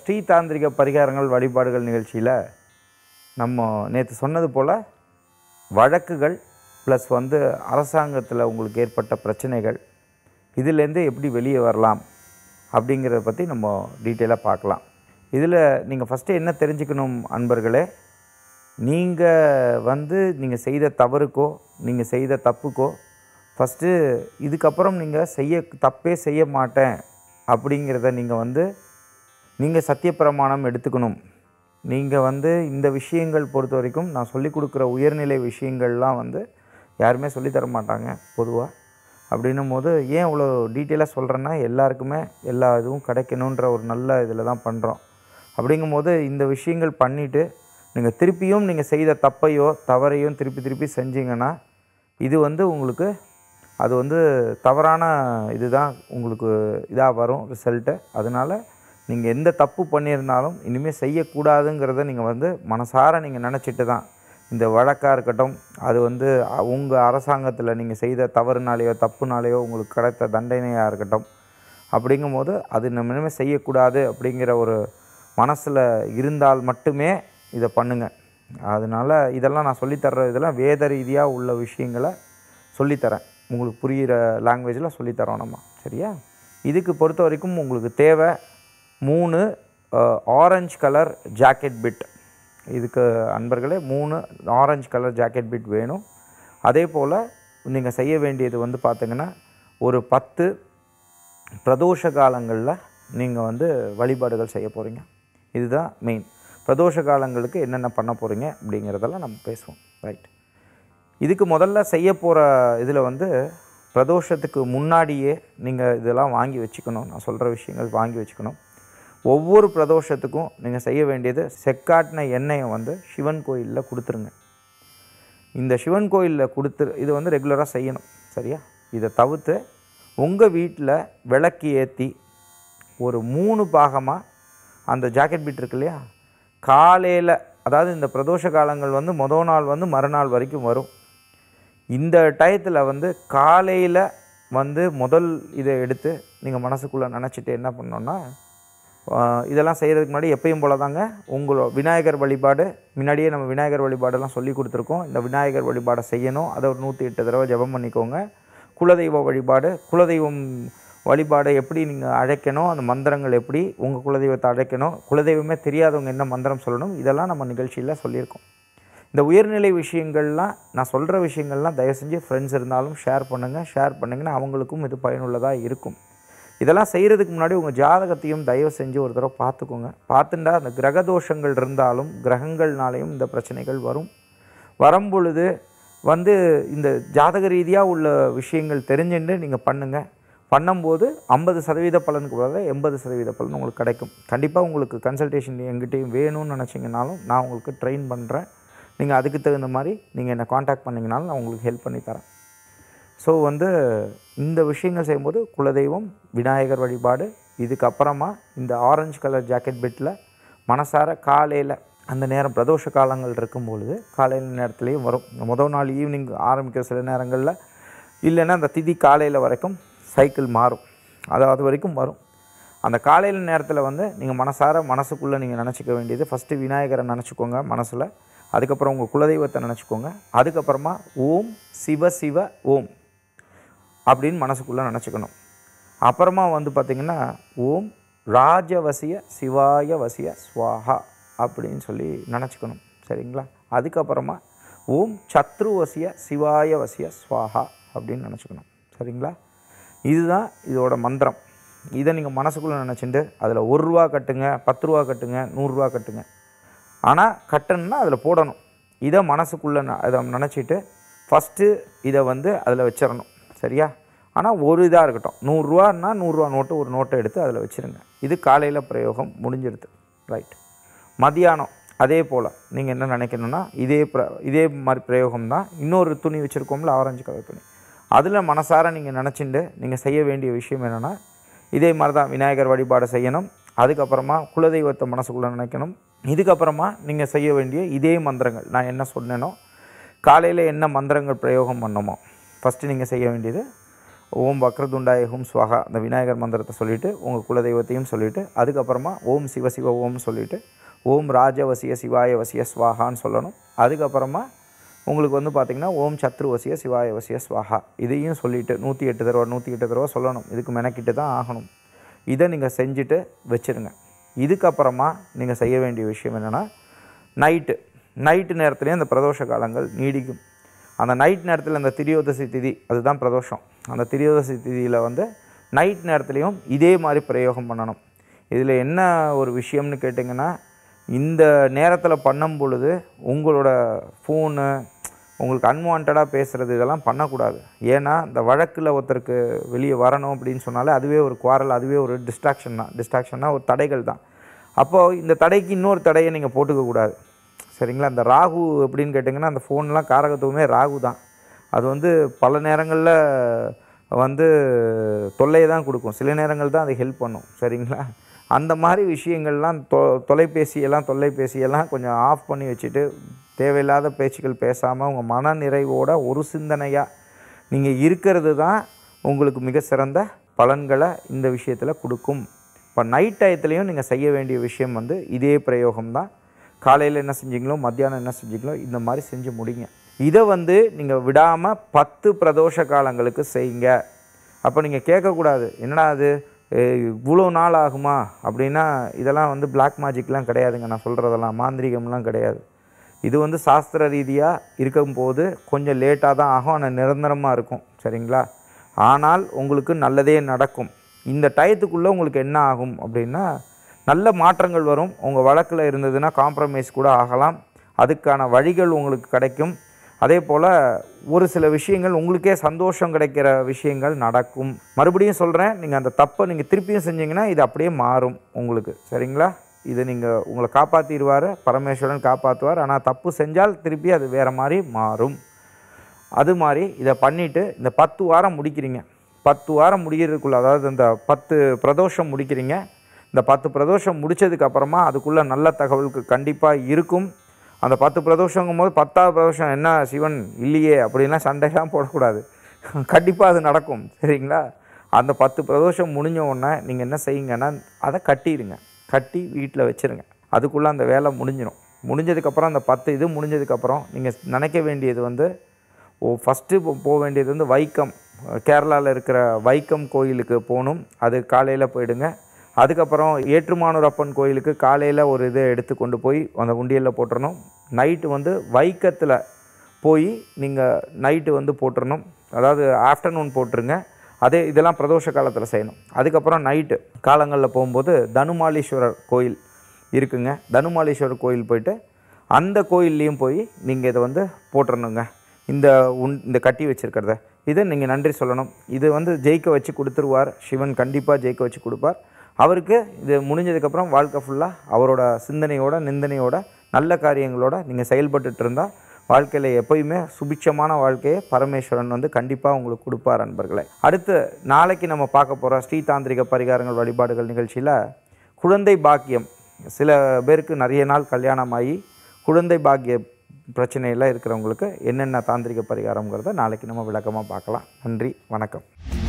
ஸ்ரீ தாந்திரிக பரிகாரங்கள் வழிபாடுகள் நிகழ்ச்சியில் நம்ம நேற்று சொன்னது போல் வழக்குகள் ப்ளஸ் வந்து அரசாங்கத்தில் உங்களுக்கு ஏற்பட்ட பிரச்சனைகள் இதிலேருந்து எப்படி வெளியே வரலாம் அப்படிங்கிறத பற்றி நம்ம டீட்டெயிலாக பார்க்கலாம் இதில் நீங்கள் ஃபஸ்ட்டு என்ன தெரிஞ்சுக்கணும் அன்பர்களே நீங்கள் வந்து நீங்கள் செய்த தவறுக்கோ நீங்கள் செய்த தப்புக்கோ ஃபஸ்ட்டு இதுக்கப்புறம் நீங்கள் செய்ய தப்பே செய்ய மாட்டேன் அப்படிங்கிறத நீங்கள் வந்து நீங்கள் சத்தியப்பிரமாணம் எடுத்துக்கணும் நீங்கள் வந்து இந்த விஷயங்கள் பொறுத்த வரைக்கும் நான் சொல்லிக் கொடுக்குற உயர்நிலை விஷயங்கள்லாம் வந்து யாருமே சொல்லித்தர மாட்டாங்க பொதுவாக அப்படின்னும் போது ஏன் இவ்வளோ டீட்டெயிலாக சொல்கிறேன்னா எல்லாருக்குமே எல்லா இதுவும் கிடைக்கணுன்ற ஒரு நல்ல இதில் தான் பண்ணுறோம் அப்படிங்கும் போது இந்த விஷயங்கள் பண்ணிவிட்டு நீங்கள் திருப்பியும் நீங்கள் செய்த தப்பையோ தவறையும் திருப்பி திருப்பி செஞ்சீங்கன்னா இது வந்து உங்களுக்கு அது வந்து தவறான இதுதான் உங்களுக்கு இதாக வரும் ரிசல்ட்டு அதனால் நீங்கள் எந்த தப்பு பண்ணியிருந்தாலும் இனிமேல் செய்யக்கூடாதுங்கிறத நீங்கள் வந்து மனசார நீங்கள் நினச்சிட்டு தான் இந்த வழக்காக இருக்கட்டும் அது வந்து உங்கள் அரசாங்கத்தில் நீங்கள் செய்த தவறுனாலேயோ தப்புனாலேயோ உங்களுக்கு கிடைத்த தண்டனையாக இருக்கட்டும் அப்படிங்கும் போது அது நம்ம இனிமேல் செய்யக்கூடாது அப்படிங்கிற ஒரு மனசில் இருந்தால் மட்டுமே இதை பண்ணுங்கள் அதனால் இதெல்லாம் நான் சொல்லித்தர்ற இதெல்லாம் வேத ரீதியாக உள்ள விஷயங்களை சொல்லித்தரேன் உங்களுக்கு புரிகிற லாங்குவேஜில் சொல்லித்தரோம் நம்ம சரியா இதுக்கு பொறுத்த வரைக்கும் உங்களுக்கு தேவை மூணு ஆரஞ்சு கலர் ஜாக்கெட் பிட் இதுக்கு அன்பர்களே மூணு ஆரஞ்சு கலர் ஜாக்கெட் பிட் வேணும் அதே போல் நீங்கள் செய்ய வேண்டியது வந்து பார்த்திங்கன்னா ஒரு பத்து பிரதோஷ காலங்களில் நீங்கள் வந்து வழிபாடுகள் செய்ய போகிறீங்க இதுதான் மெயின் பிரதோஷ காலங்களுக்கு என்னென்ன பண்ண போகிறீங்க அப்படிங்கிறதெல்லாம் நம்ம பேசுவோம் ரைட் இதுக்கு முதல்ல செய்ய போகிற இதில் வந்து பிரதோஷத்துக்கு முன்னாடியே நீங்கள் இதெல்லாம் வாங்கி வச்சுக்கணும் நான் சொல்கிற விஷயங்கள் வாங்கி வச்சுக்கணும் ஒவ்வொரு பிரதோஷத்துக்கும் நீங்கள் செய்ய வேண்டியது செக்காட்டின எண்ணெயை வந்து சிவன் கோயிலில் கொடுத்துருங்க இந்த சிவன் கோயிலில் கொடுத்து இது வந்து ரெகுலராக செய்யணும் சரியா இதை தவிர்த்து உங்கள் வீட்டில் விளக்கு ஏற்றி ஒரு மூணு பாகமாக அந்த ஜாக்கெட் பீட் இருக்கு இல்லையா காலையில் அதாவது இந்த பிரதோஷ காலங்கள் வந்து மொதல் நாள் வந்து மறுநாள் வரைக்கும் வரும் இந்த டயத்தில் வந்து காலையில் வந்து முதல் இதை எடுத்து நீங்கள் மனசுக்குள்ளே நினச்சிட்டு என்ன பண்ணோன்னா இதெல்லாம் செய்கிறதுக்கு முன்னாடி எப்பயும் போல தாங்க உங்களோ விநாயகர் வழிபாடு முன்னாடியே நம்ம விநாயகர் வழிபாடெல்லாம் சொல்லி கொடுத்துருக்கோம் இந்த விநாயகர் வழிபாடை செய்யணும் அதை ஒரு நூற்றி எட்டு தடவை ஜபம் பண்ணிக்கோங்க குலதெய்வ வழிபாடு குலதெய்வம் வழிபாடை எப்படி நீங்கள் அழைக்கணும் அந்த மந்திரங்கள் எப்படி உங்கள் குலதெய்வத்தை அழைக்கணும் குலதெய்வமே தெரியாதவங்க என்ன மந்திரம் சொல்லணும் இதெல்லாம் நம்ம நிகழ்ச்சியில் சொல்லியிருக்கோம் இந்த உயர்நிலை விஷயங்கள்லாம் நான் சொல்கிற விஷயங்கள்லாம் தயவு செஞ்சு ஃப்ரெண்ட்ஸ் இருந்தாலும் ஷேர் பண்ணுங்கள் ஷேர் பண்ணுங்கன்னா அவங்களுக்கும் இது பயனுள்ளதாக இருக்கும் இதெல்லாம் செய்கிறதுக்கு முன்னாடி உங்கள் ஜாதகத்தையும் தயவு செஞ்சு ஒரு தடவை பார்த்துக்கோங்க பார்த்துட்டா அந்த கிரக தோஷங்கள் இருந்தாலும் கிரகங்கள்னாலேயும் இந்த பிரச்சனைகள் வரும் வரும் பொழுது வந்து இந்த ஜாதக ரீதியாக உள்ள விஷயங்கள் தெரிஞ்சுட்டு நீங்கள் பண்ணுங்கள் பண்ணும்போது ஐம்பது சதவீத பலனுக்கு போகிறத எண்பது சதவீத பலன் உங்களுக்கு கிடைக்கும் கண்டிப்பாக உங்களுக்கு கன்சல்டேஷன் எங்கிட்டையும் வேணும்னு நினச்சிங்கனாலும் நான் உங்களுக்கு ட்ரெயின் பண்ணுறேன் நீங்கள் அதுக்கு தகுந்த மாதிரி நீங்கள் என்னை காண்டாக்ட் பண்ணிங்கனாலும் நான் உங்களுக்கு ஹெல்ப் பண்ணி தரேன் ஸோ வந்து இந்த விஷயங்கள் செய்யும்போது குலதெய்வம் விநாயகர் வழிபாடு இதுக்கப்புறமா இந்த ஆரஞ்சு கலர் ஜாக்கெட் பெட்டில் மனசார காலையில் அந்த நேரம் பிரதோஷ காலங்கள் இருக்கும்பொழுது காலையில் நேரத்துலேயும் வரும் முதல் நாள் ஈவினிங் ஆரம்பிக்கிற சில நேரங்களில் இல்லைன்னா அந்த திதி காலையில் வரைக்கும் சைக்கிள் மாறும் அது அது வரைக்கும் வரும் அந்த காலையில் நேரத்தில் வந்து நீங்கள் மனசார மனசுக்குள்ளே நீங்கள் நினச்சிக்க வேண்டியது ஃபஸ்ட்டு விநாயகரை நினச்சிக்கோங்க மனசில் அதுக்கப்புறம் உங்கள் குலதெய்வத்தை நினச்சிக்கோங்க அதுக்கப்புறமா ஓம் சிவ சிவ ஓம் அப்படின்னு மனசுக்குள்ளே நினச்சிக்கணும் அப்புறமா வந்து பார்த்திங்கன்னா ஓம் ராஜவசிய சிவாய வசிய ஸ்வாஹா அப்படின்னு சொல்லி நினச்சிக்கணும் சரிங்களா அதுக்கப்புறமா ஓம் சத்ருவசிய சிவாய வசிய ஸ்வாகா அப்படின்னு நினச்சிக்கணும் சரிங்களா இதுதான் இதோட மந்திரம் இதை நீங்கள் மனசுக்குள்ளே நினச்சிட்டு அதில் ஒரு ரூபா கட்டுங்க பத்து ரூபா கட்டுங்க நூறுரூவா கட்டுங்க ஆனால் கட்டணுன்னா அதில் போடணும் இதை மனசுக்குள்ளே அதை நினச்சிட்டு ஃபஸ்ட்டு இதை வந்து அதில் வச்சிடணும் சரியா ஆனால் ஒரு இதாக இருக்கட்டும் நூறுரூவான்னா நூறுரூவா நோட்டு ஒரு நோட்டை எடுத்து அதில் வச்சுருங்க இது காலையில் பிரயோகம் முடிஞ்சிடுது ரைட் மதியானம் அதே போல் நீங்கள் என்ன நினைக்கணும்னா இதே ப்ர இதே மாதிரி பிரயோகம் தான் இன்னொரு துணி வச்சுருக்கோம்ல ஆரஞ்சு கலர் துணி அதில் மனசார நீங்கள் நினச்சிண்டு நீங்கள் செய்ய வேண்டிய விஷயம் என்னென்னா இதே மாதிரி தான் விநாயகர் வழிபாடு செய்யணும் அதுக்கப்புறமா குலதெய்வத்தை மனசுக்குள்ளே நினைக்கணும் இதுக்கப்புறமா நீங்கள் செய்ய வேண்டிய இதே மந்திரங்கள் நான் என்ன சொன்னேனோ காலையில் என்ன மந்திரங்கள் பிரயோகம் பண்ணணுமோ ஃபஸ்ட்டு நீங்கள் செய்ய வேண்டியது ஓம் வக்ரதுண்டாய ஹோம் ஸ்வாகா அந்த விநாயகர் மந்திரத்தை சொல்லிவிட்டு உங்கள் குலதெய்வத்தையும் சொல்லிவிட்டு அதுக்கப்புறமா ஓம் சிவ சிவ ஓம் சொல்லிவிட்டு ஓம் ராஜவசிய சிவாய வசிய ஸ்வாகான்னு சொல்லணும் அதுக்கப்புறமா உங்களுக்கு வந்து பார்த்திங்கன்னா ஓம் சத்ரு வசிய சிவாய வசிய ஸ்வாகா இதையும் சொல்லிவிட்டு நூற்றி எட்டு தடவை நூற்றி எட்டு தடவை சொல்லணும் இதுக்கு மெனக்கிட்டு தான் ஆகணும் இதை நீங்கள் செஞ்சுட்டு வச்சுருங்க இதுக்கப்புறமா நீங்கள் செய்ய வேண்டிய விஷயம் என்னென்னா நைட்டு நைட்டு நேரத்துலேயும் அந்த பிரதோஷ காலங்கள் நீடிக்கும் அந்த நைட் நேரத்தில் இந்த திரியோதசி திதி அதுதான் பிரதோஷம் அந்த திரியோதசி திதியில் வந்து நைட் நேரத்துலையும் இதே மாதிரி பிரயோகம் பண்ணணும் இதில் என்ன ஒரு விஷயம்னு கேட்டிங்கன்னா இந்த நேரத்தில் பண்ணும் பொழுது உங்களோட ஃபோனு உங்களுக்கு அன்வான்டாக பேசுகிறது இதெல்லாம் பண்ணக்கூடாது ஏன்னா இந்த வழக்கில் ஒருத்தருக்கு வெளியே வரணும் அப்படின்னு சொன்னாலே அதுவே ஒரு குவாரல் அதுவே ஒரு டிஸ்ட்ராக்ஷன் தான் டிஸ்ட்ராக்ஷன்னா ஒரு தடைகள் தான் அப்போது இந்த தடைக்கு இன்னொரு தடையை நீங்கள் போட்டுக்கக்கூடாது சரிங்களா அந்த ராகு அப்படின்னு கேட்டிங்கன்னா அந்த ஃபோன்லாம் காரகத்துவமே ராகு தான் அது வந்து பல நேரங்களில் வந்து தொல்லையை தான் கொடுக்கும் சில நேரங்கள் தான் அது ஹெல்ப் பண்ணும் சரிங்களா அந்த மாதிரி விஷயங்கள்லாம் தொ தொலைபேசியெல்லாம் தொல்லைபேசியெல்லாம் கொஞ்சம் ஆஃப் பண்ணி வச்சுட்டு தேவையில்லாத பேச்சுக்கள் பேசாமல் உங்கள் மன நிறைவோட ஒரு சிந்தனையாக நீங்கள் இருக்கிறது தான் உங்களுக்கு மிக சிறந்த பலன்களை இந்த விஷயத்தில் கொடுக்கும் இப்போ நைட் டயத்துலேயும் நீங்கள் செய்ய வேண்டிய விஷயம் வந்து இதே பிரயோகம் தான் காலையில் என்ன செஞ்சீங்களோ மத்தியானம் என்ன செஞ்சீங்களோ இந்த மாதிரி செஞ்சு முடிங்க இதை வந்து நீங்கள் விடாமல் பத்து பிரதோஷ காலங்களுக்கு செய்யுங்க அப்போ நீங்கள் கேட்கக்கூடாது என்னடா அது இவ்வளோ நாள் ஆகுமா அப்படின்னா இதெல்லாம் வந்து பிளாக் மேஜிக்லாம் கிடையாதுங்க நான் சொல்கிறதெல்லாம் மாந்திரிகம்லாம் கிடையாது இது வந்து சாஸ்திர ரீதியாக இருக்கும்போது கொஞ்சம் லேட்டாக தான் ஆகும் ஆனால் நிரந்தரமாக இருக்கும் சரிங்களா ஆனால் உங்களுக்கு நல்லதே நடக்கும் இந்த டயத்துக்குள்ளே உங்களுக்கு என்ன ஆகும் அப்படின்னா நல்ல மாற்றங்கள் வரும் உங்கள் வழக்கில் இருந்ததுன்னா காம்ப்ரமைஸ் கூட ஆகலாம் அதுக்கான வழிகள் உங்களுக்கு கிடைக்கும் அதே போல் ஒரு சில விஷயங்கள் உங்களுக்கே சந்தோஷம் கிடைக்கிற விஷயங்கள் நடக்கும் மறுபடியும் சொல்கிறேன் நீங்கள் அந்த தப்பை நீங்கள் திருப்பியும் செஞ்சீங்கன்னா இது அப்படியே மாறும் உங்களுக்கு சரிங்களா இது நீங்கள் உங்களை காப்பாற்றிடுவார் பரமேஸ்வரன் காப்பாற்றுவார் ஆனால் தப்பு செஞ்சால் திருப்பி அது வேறு மாதிரி மாறும் அது மாதிரி இதை பண்ணிவிட்டு இந்த பத்து வாரம் முடிக்கிறீங்க பத்து வாரம் முடிகிறதுக்குள்ளே அதாவது இந்த பத்து பிரதோஷம் முடிக்கிறீங்க இந்த பத்து பிரதோஷம் அப்புறமா அதுக்குள்ளே நல்ல தகவலுக்கு கண்டிப்பாக இருக்கும் அந்த பத்து பிரதோஷங்கும் போது பத்தாவது பிரதோஷம் என்ன சிவன் இல்லையே அப்படின்லாம் சண்டைலாம் போடக்கூடாது கண்டிப்பாக அது நடக்கும் சரிங்களா அந்த பத்து பிரதோஷம் முடிஞ்ச உடனே நீங்கள் என்ன செய்யுங்கன்னா அதை கட்டிடுங்க கட்டி வீட்டில் வச்சுருங்க அதுக்குள்ளே அந்த வேலை முடிஞ்சிடும் முடிஞ்சதுக்கப்புறம் அந்த பத்து இது முடிஞ்சதுக்கப்புறம் நீங்கள் நினைக்க வேண்டியது வந்து ஓ ஃபஸ்ட்டு போக வேண்டியது வந்து வைக்கம் கேரளாவில் இருக்கிற வைக்கம் கோயிலுக்கு போகணும் அது காலையில் போயிடுங்க அதுக்கப்புறம் ஏற்றுமானூர் அப்பன் கோயிலுக்கு காலையில் ஒரு இதை எடுத்து கொண்டு போய் அந்த உண்டியலில் போட்டுறணும் நைட்டு வந்து வைக்கத்தில் போய் நீங்கள் நைட்டு வந்து போட்டுடணும் அதாவது ஆஃப்டர்நூன் போட்டுருங்க அதே இதெல்லாம் பிரதோஷ காலத்தில் செய்யணும் அதுக்கப்புறம் நைட்டு காலங்களில் போகும்போது தனுமாலீஸ்வரர் கோயில் இருக்குங்க தனுமாலீஸ்வரர் கோயில் போயிட்டு அந்த கோயில்லையும் போய் நீங்கள் இதை வந்து போட்டுடணுங்க இந்த உன் இந்த கட்டி வச்சுருக்கிறத இதை நீங்கள் நன்றி சொல்லணும் இது வந்து ஜெயிக்க வச்சு கொடுத்துருவார் சிவன் கண்டிப்பாக ஜெயிக்க வச்சு கொடுப்பார் அவருக்கு இது முடிஞ்சதுக்கப்புறம் வாழ்க்கை ஃபுல்லாக அவரோட சிந்தனையோட நிந்தனையோட நல்ல காரியங்களோட நீங்கள் செயல்பட்டுட்டு இருந்தால் வாழ்க்கையில் எப்பயுமே சுபிட்சமான வாழ்க்கையை பரமேஸ்வரன் வந்து கண்டிப்பாக உங்களுக்கு கொடுப்பார் அன்பர்களே அடுத்து நாளைக்கு நம்ம பார்க்க போகிற ஸ்ரீதாந்திரிக பரிகாரங்கள் வழிபாடுகள் நிகழ்ச்சியில் குழந்தை பாக்கியம் சில பேருக்கு நிறைய நாள் கல்யாணம் ஆகி குழந்தை பாக்கிய பிரச்சனையெல்லாம் இருக்கிறவங்களுக்கு என்னென்ன தாந்திரிக பரிகாரங்கிறத நாளைக்கு நம்ம விளக்கமாக பார்க்கலாம் நன்றி வணக்கம்